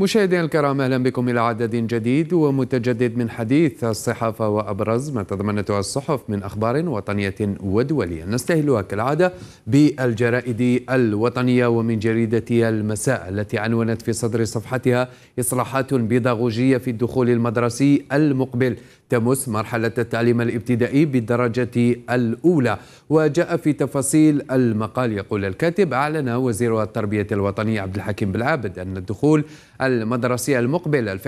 مشاهدينا الكرام اهلا بكم الى عدد جديد ومتجدد من حديث الصحافه وابرز ما تضمنته الصحف من اخبار وطنيه ودوليه نستهلها كالعاده بالجرائد الوطنيه ومن جريده المساء التي عنونت في صدر صفحتها اصلاحات بيداغوجيه في الدخول المدرسي المقبل تمس مرحلة التعليم الابتدائي بالدرجة الأولى وجاء في تفاصيل المقال يقول الكاتب أعلن وزير التربية الوطنية عبد الحكيم بالعابد أن الدخول المدرسي المقبل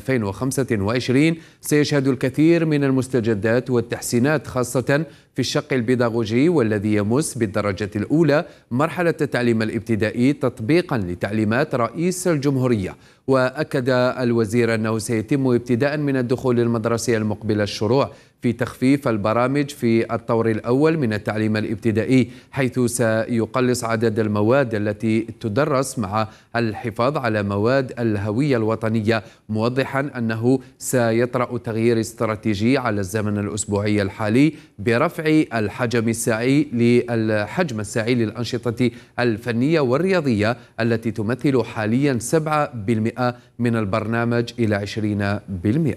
2024-2025 سيشهد الكثير من المستجدات والتحسينات خاصة في الشق البيداغوجي والذي يمس بالدرجة الأولى مرحلة التعليم الابتدائي تطبيقا لتعليمات رئيس الجمهورية وأكد الوزير أنه سيتم ابتداء من الدخول المدرسي المقبل الشروع في تخفيف البرامج في الطور الأول من التعليم الابتدائي حيث سيقلص عدد المواد التي تدرس مع الحفاظ على مواد الهوية الوطنية موضحا أنه سيطرأ تغيير استراتيجي على الزمن الأسبوعي الحالي برفع الحجم السعي للحجم السعي للأنشطة الفنية والرياضية التي تمثل حاليا 7% من البرنامج إلى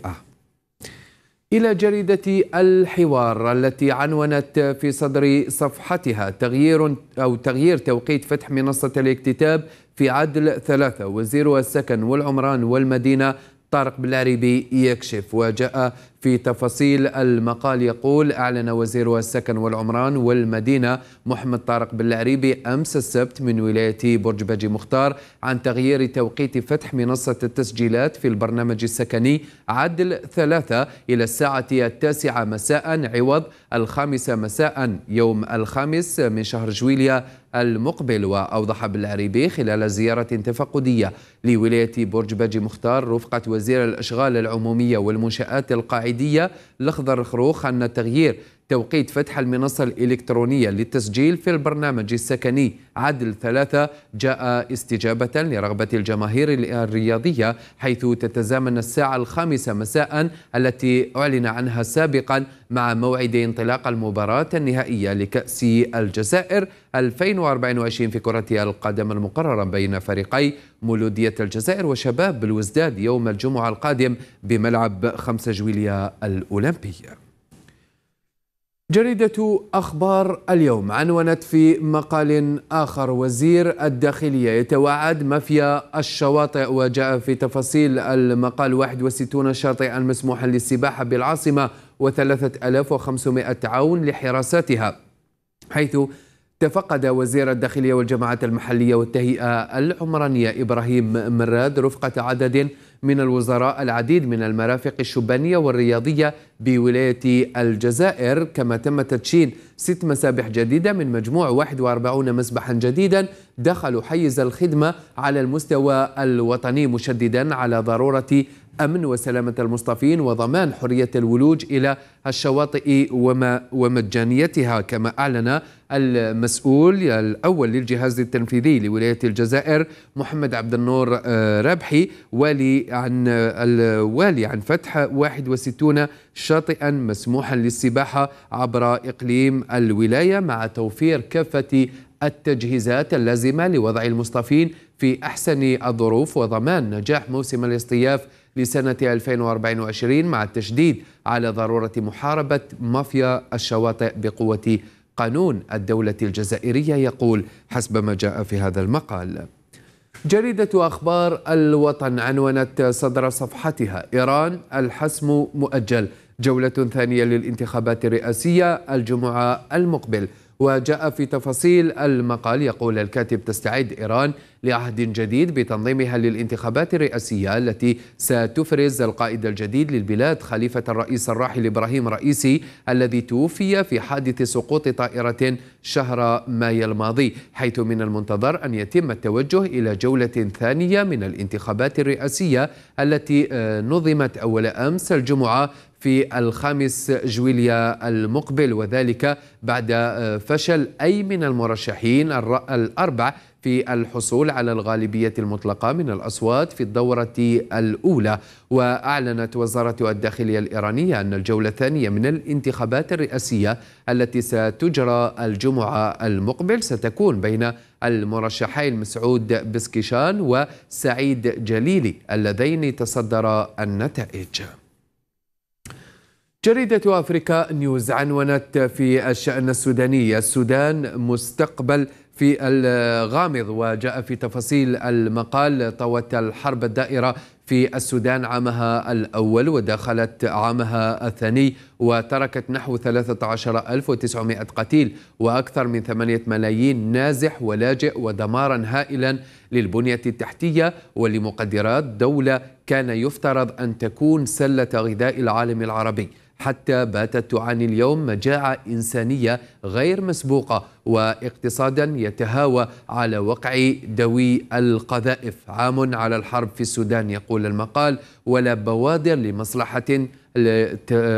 20%. إلى جريدة الحوار التي عنونت في صدر صفحتها تغيير أو تغيير توقيت فتح منصة الاكتتاب في عدل ثلاثة وزير السكن والعمران والمدينة طارق بلاريبي يكشف وجاء في تفاصيل المقال يقول أعلن وزير السكن والعمران والمدينة محمد طارق بالعريبي أمس السبت من ولاية برج بجي مختار عن تغيير توقيت فتح منصة التسجيلات في البرنامج السكني عدل ثلاثة إلى الساعة التاسعة مساء عوض الخامسة مساء يوم الخامس من شهر جويليا المقبل وأوضح بالعريبي خلال زيارة تفقدية لولاية برج بجي مختار رفقة وزير الأشغال العمومية والمنشآت القاعدة الحميدية الأخضر الخروخ عندنا تغيير توقيت فتح المنصة الإلكترونية للتسجيل في البرنامج السكني عدل ثلاثة جاء استجابة لرغبة الجماهير الرياضية حيث تتزامن الساعة الخامسة مساء التي أعلن عنها سابقا مع موعد انطلاق المباراة النهائية لكأس الجزائر 2024 في كرة القدم المقررة بين فريقي مولودية الجزائر وشباب بلوزداد يوم الجمعة القادم بملعب 5 جويلية الأولمبية جريدة أخبار اليوم عنونت في مقال آخر وزير الداخلية يتوعد مافيا الشواطئ وجاء في تفاصيل المقال 61 شاطئا مسموحا للسباحة بالعاصمة و3500 عون لحراستها حيث تفقد وزير الداخلية والجماعات المحلية والتهيئة العمرانية إبراهيم مراد رفقة عدد من الوزراء العديد من المرافق الشبانية والرياضية بولاية الجزائر كما تم تدشين ست مسابح جديدة من مجموع 41 مسبحا جديدا دخلوا حيز الخدمة على المستوى الوطني مشددا على ضرورة أمن وسلامة المصطفين وضمان حرية الولوج إلى الشواطئ وما ومجانيتها كما أعلن المسؤول الأول للجهاز التنفيذي لولاية الجزائر محمد عبد النور آه، ربحي والي عن الوالي عن فتح 61 شاطئا مسموحا للسباحة عبر إقليم الولاية مع توفير كافة التجهيزات اللازمة لوضع المصطفين في أحسن الظروف وضمان نجاح موسم الاصطياف لسنة 2024 مع التشديد على ضرورة محاربة مافيا الشواطئ بقوة قانون الدولة الجزائرية يقول حسب ما جاء في هذا المقال جريدة أخبار الوطن عنونت صدر صفحتها إيران الحسم مؤجل جولة ثانية للانتخابات الرئاسية الجمعة المقبل وجاء في تفاصيل المقال يقول الكاتب تستعد إيران لعهد جديد بتنظيمها للانتخابات الرئاسية التي ستفرز القائد الجديد للبلاد خليفة الرئيس الراحل إبراهيم رئيسي الذي توفي في حادث سقوط طائرة شهر مايو الماضي حيث من المنتظر أن يتم التوجه إلى جولة ثانية من الانتخابات الرئاسية التي آه، نظمت أول أمس الجمعة في الخامس جويليا المقبل وذلك بعد آه، فشل أي من المرشحين الأربع في الحصول على الغالبية المطلقة من الأصوات في الدورة الأولى وأعلنت وزارة الداخلية الإيرانية أن الجولة الثانية من الانتخابات الرئاسية التي ستجرى الجمعة المقبل ستكون بين المرشحين مسعود بسكيشان وسعيد جليلي اللذين تصدرا النتائج جريدة أفريكا نيوز عنونت في الشأن السوداني السودان مستقبل في الغامض وجاء في تفاصيل المقال طوت الحرب الدائرة في السودان عامها الأول ودخلت عامها الثاني وتركت نحو 13900 قتيل وأكثر من 8 ملايين نازح ولاجئ ودمارا هائلا للبنية التحتية ولمقدرات دولة كان يفترض أن تكون سلة غذاء العالم العربي حتى باتت تعاني اليوم مجاعة إنسانية غير مسبوقة واقتصادا يتهاوى على وقع دوي القذائف عام على الحرب في السودان يقول المقال ولا بوادر لمصلحة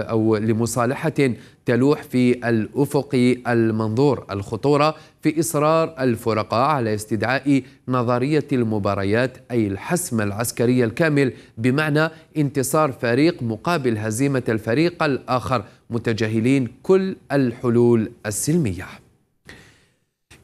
أو لمصالحة تلوح في الافق المنظور الخطوره في اصرار الفرقاء على استدعاء نظريه المباريات اي الحسم العسكري الكامل بمعنى انتصار فريق مقابل هزيمه الفريق الاخر متجاهلين كل الحلول السلميه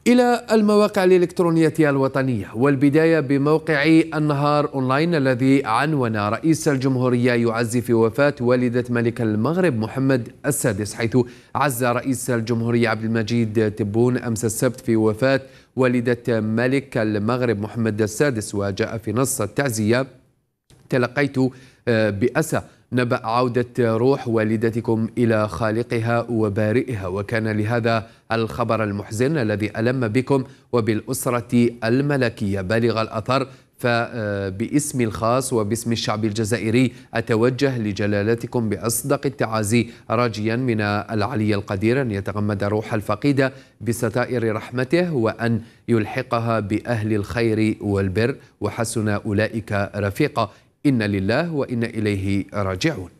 إلى المواقع الإلكترونية الوطنية والبداية بموقع النهار أونلاين الذي عنون رئيس الجمهورية يعزي في وفاة والدة ملك المغرب محمد السادس حيث عز رئيس الجمهورية عبد المجيد تبون أمس السبت في وفاة والدة ملك المغرب محمد السادس وجاء في نص التعزية تلقيت آه، بأسى نبأ عودة روح والدتكم إلى خالقها وبارئها وكان لهذا الخبر المحزن الذي ألم بكم وبالأسرة الملكية بالغ الأثر فباسم آه، الخاص وباسم الشعب الجزائري أتوجه لجلالتكم بأصدق التعازي راجيا من العلي القدير أن يتغمد روح الفقيدة بستائر رحمته وأن يلحقها بأهل الخير والبر وحسن أولئك رفيقه إن لله وإن إليه راجعون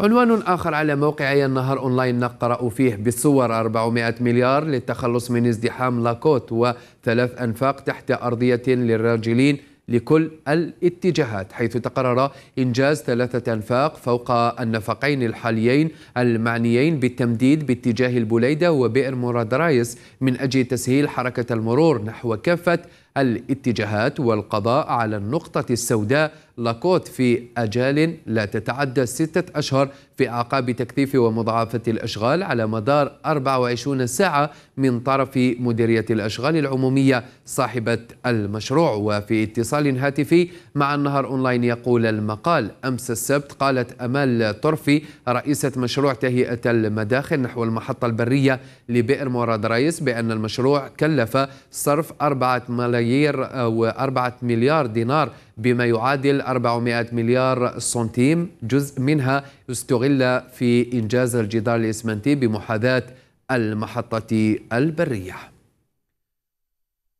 عنوان آخر على موقع النهار أونلاين نقرأ فيه بالصور 400 مليار للتخلص من ازدحام لاكوت وثلاث أنفاق تحت أرضية للراجلين لكل الاتجاهات حيث تقرر إنجاز ثلاثة أنفاق فوق النفقين الحاليين المعنيين بالتمديد باتجاه البوليدة وبئر مراد رايس من أجل تسهيل حركة المرور نحو كافة الاتجاهات والقضاء على النقطة السوداء لاكوت في أجال لا تتعدى ستة أشهر في أعقاب تكثيف ومضاعفة الأشغال على مدار 24 ساعة من طرف مديرية الأشغال العمومية صاحبة المشروع وفي اتصال هاتفي مع النهر أونلاين يقول المقال أمس السبت قالت أمال طرفي رئيسة مشروع تهيئة المداخل نحو المحطة البرية لبئر مراد رئيس بأن المشروع كلف صرف 4 ملايير و4 مليار دينار بما يعادل 400 مليار سنتيم جزء منها استغل في إنجاز الجدار الإسمنتي بمحاذاة المحطة البرية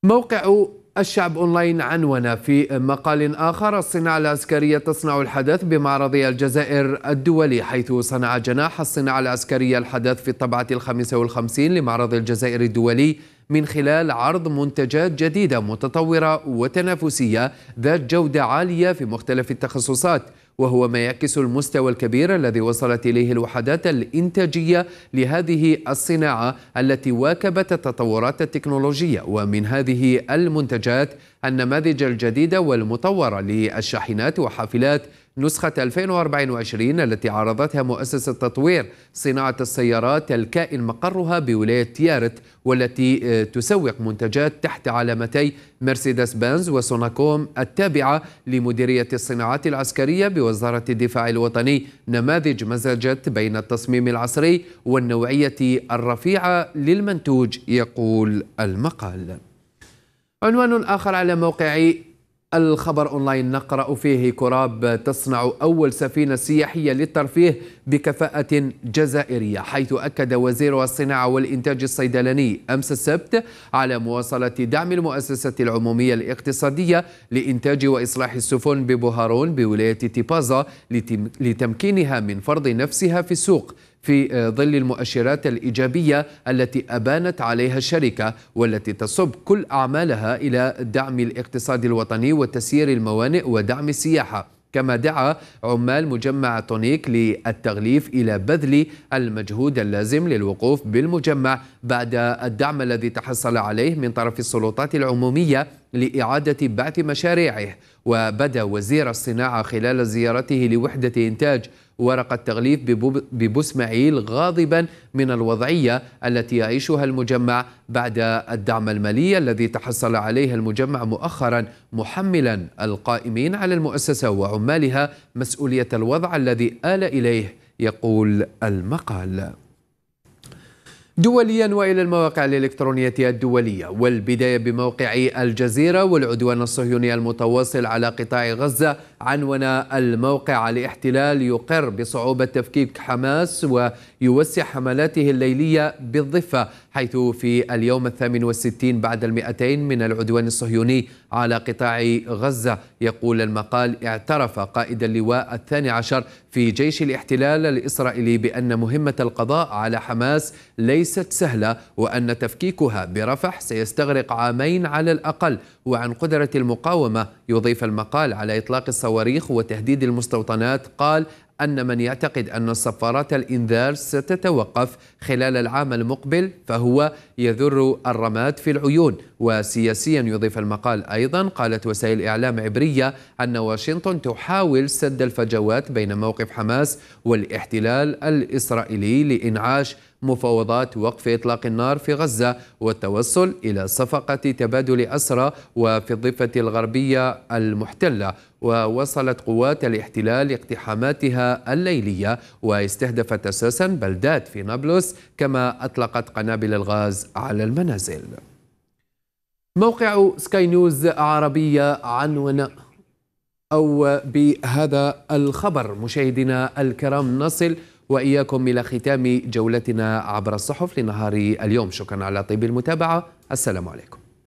موقع الشعب أونلاين عنونا في مقال آخر الصناعة العسكرية تصنع الحدث بمعرض الجزائر الدولي حيث صنع جناح الصناعة العسكرية الحدث في الطبعة الخمسة والخمسين لمعرض الجزائر الدولي من خلال عرض منتجات جديدة متطورة وتنافسية ذات جودة عالية في مختلف التخصصات وهو ما يعكس المستوى الكبير الذي وصلت إليه الوحدات الإنتاجية لهذه الصناعة التي واكبت التطورات التكنولوجية ومن هذه المنتجات النماذج الجديدة والمطورة للشاحنات وحافلات نسخة 2024 التي عرضتها مؤسسة تطوير صناعة السيارات الكائن مقرها بولاية تيارت والتي آه، تسوق منتجات تحت علامتي مرسيدس بنز وسوناكوم التابعة لمديرية الصناعات العسكرية بوزارة الدفاع الوطني نماذج مزجت بين التصميم العصري والنوعية الرفيعة للمنتوج يقول المقال عنوان آخر على موقع الخبر اونلاين نقرا فيه كراب تصنع اول سفينه سياحيه للترفيه بكفاءه جزائريه حيث اكد وزير الصناعه والانتاج الصيدلاني امس السبت على مواصله دعم المؤسسه العموميه الاقتصاديه لانتاج واصلاح السفن ببهارون بولايه تيبازا لتمكينها من فرض نفسها في السوق في آه، ظل المؤشرات الإيجابية التي أبانت عليها الشركة والتي تصب كل أعمالها إلى دعم الاقتصاد الوطني وتسيير الموانئ ودعم السياحة كما دعا عمال مجمع تونيك للتغليف إلى بذل المجهود اللازم للوقوف بالمجمع بعد الدعم الذي تحصل عليه من طرف السلطات العمومية لإعادة بعث مشاريعه وبدا وزير الصناعة خلال زيارته لوحدة إنتاج ورقة تغليف ببو اسماعيل غاضبا من الوضعية التي يعيشها المجمع بعد الدعم المالي الذي تحصل عليه المجمع مؤخرا محملا القائمين على المؤسسة وعمالها مسؤولية الوضع الذي آل إليه يقول المقال دوليا والى المواقع الالكترونيه الدوليه والبدايه بموقع الجزيره والعدوان الصهيوني المتواصل على قطاع غزه عنون الموقع الاحتلال يقر بصعوبه تفكيك حماس ويوسع حملاته الليليه بالضفه حيث في اليوم الثامن والستين بعد المئتين من العدوان الصهيوني على قطاع غزة يقول المقال اعترف قائد اللواء الثاني عشر في جيش الاحتلال الإسرائيلي بأن مهمة القضاء على حماس ليست سهلة وأن تفكيكها برفح سيستغرق عامين على الأقل وعن قدرة المقاومة يضيف المقال على إطلاق الصواريخ وتهديد المستوطنات قال أن من يعتقد أن صفارات الإنذار ستتوقف خلال العام المقبل فهو يذر الرماد في العيون وسياسيا يضيف المقال أيضا قالت وسائل إعلام عبرية أن واشنطن تحاول سد الفجوات بين موقف حماس والاحتلال الإسرائيلي لإنعاش مفاوضات وقف إطلاق النار في غزة والتوصل إلى صفقة تبادل أسرى وفي الضفة الغربية المحتلة ووصلت قوات الاحتلال اقتحاماتها الليلية واستهدفت أساسا بلدات في نابلس كما أطلقت قنابل الغاز على المنازل موقع سكاي نيوز عربية عنون أو بهذا الخبر مشاهدينا الكرام نصل وإياكم إلى ختام جولتنا عبر الصحف لنهار اليوم شكرا على طيب المتابعة السلام عليكم